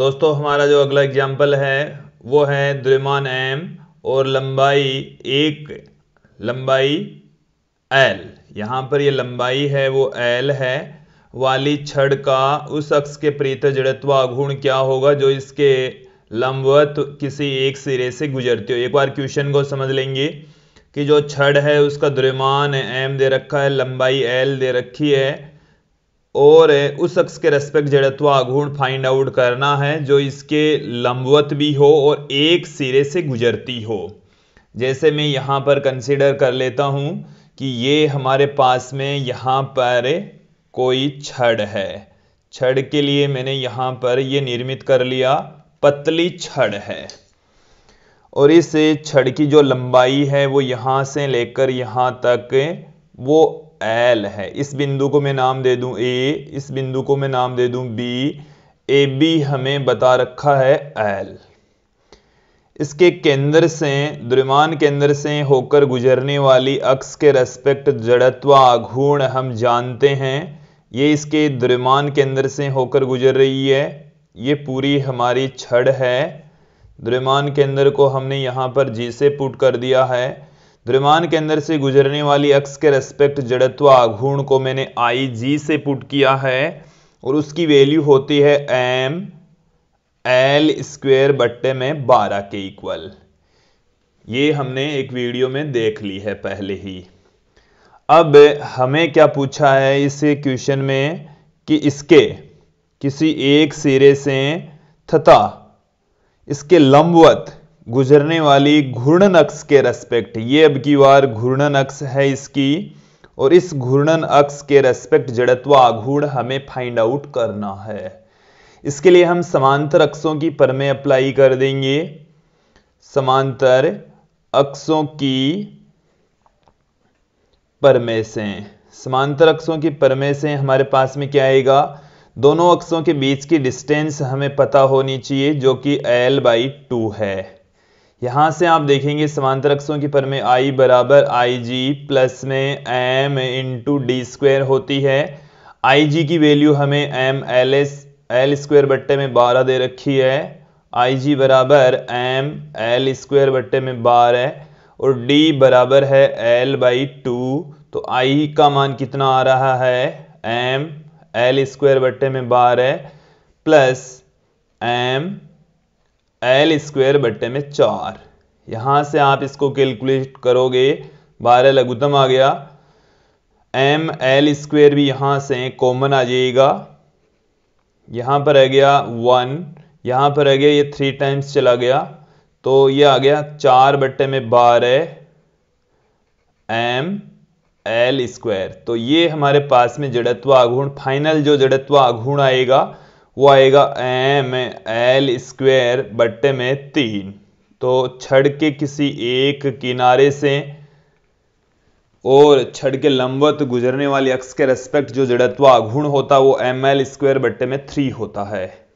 दोस्तों हमारा जो अगला एग्जाम्पल है वो है द्रिमान एम और लंबाई एक लंबाई एल यहाँ पर ये लंबाई है वो एल है वाली छड़ का उस अक्ष के प्रीत जड़त्व आघूर्ण क्या होगा जो इसके लंबवत किसी एक सिरे से गुजरती हो एक बार क्वेश्चन को समझ लेंगे कि जो छड़ है उसका द्रिमान एम दे रखा है लंबाई एल दे रखी है और उस शख्स के रेस्पेक्ट जड़त्वा आगुण फाइंड आउट करना है जो इसके लंबवत भी हो और एक सिरे से गुजरती हो जैसे मैं यहाँ पर कंसिडर कर लेता हूँ कि ये हमारे पास में यहाँ पर कोई छड़ है छड़ के लिए मैंने यहाँ पर ये निर्मित कर लिया पतली छड़ है और इस छड़ की जो लंबाई है वो यहाँ से लेकर यहाँ तक वो एल है इस बिंदु को मैं नाम दे दूं ए इस बिंदु को मैं नाम दे दूं बी ए बी हमें बता रखा है एल इसके केंद्र से द्रव्यमान केंद्र से होकर गुजरने वाली अक्स के रेस्पेक्ट जड़त्व आघूर्ण हम जानते हैं ये इसके द्रव्यमान केंद्र से होकर गुजर रही है ये पूरी हमारी छड़ है द्रव्यमान केंद्र को हमने यहाँ पर जी से पुट कर दिया है द्रव्यमान के अंदर से गुजरने वाली अक्स के रेस्पेक्ट जड़त्व आघूर्ण को मैंने आई जी से पुट किया है और उसकी वैल्यू होती है एम एल स्क्वेयर बट्टे में बारह के इक्वल ये हमने एक वीडियो में देख ली है पहले ही अब हमें क्या पूछा है इस क्वेश्चन में कि इसके किसी एक सिरे से तथा इसके लंबवत गुजरने वाली घूर्णन अक्स के रेस्पेक्ट ये अब की बार घूर्णन अक्स है इसकी और इस घूर्णन अक्स के रेस्पेक्ट जड़त्व आघूर्ण हमें फाइंड आउट करना है इसके लिए हम समांतर अक्षों की परमें अप्लाई कर देंगे समांतर अक्षों की परमे से समांतर अक्षों की परमे से हमारे पास में क्या आएगा दोनों अक्षों के बीच की डिस्टेंस हमें पता होनी चाहिए जो कि एल बाई टू है यहाँ से आप देखेंगे समांतर अक्षों की पर में आई बराबर आई जी प्लस में एम इंटू डी स्क्वेयर होती है आई जी की वैल्यू हमें M L S L square बट्टे में बारह दे रखी है आई जी बराबर एम एल स्क्वेयर बट्टे में बारह और डी बराबर है एल बाई टू तो आई का मान कितना आ रहा है एम एल स्क्वेयर बट्टे में बारह प्लस एम एल स्क्वेयर बट्टे में चार यहां से आप इसको कैलकुलेट करोगे बारह लघुतम आ गया एम एल स्क्वेयर भी यहां से कॉमन आ जाएगा यहां पर आ गया वन यहां पर आ गया ये थ्री टाइम्स चला गया तो ये आ गया चार बट्टे में बारह एम एल स्क्वायर तो ये हमारे पास में जड़त्व आघूर्ण फाइनल जो जड़त्व आघूर्ण आएगा वो आएगा एम एल स्क्वेयर बट्टे में तीन तो छड़ के किसी एक किनारे से और छड़ के लंबवत गुजरने वाले अक्स के रेस्पेक्ट जो जड़त्व आघूर्ण होता है वो एम एल स्क्वेयर बट्टे में थ्री होता है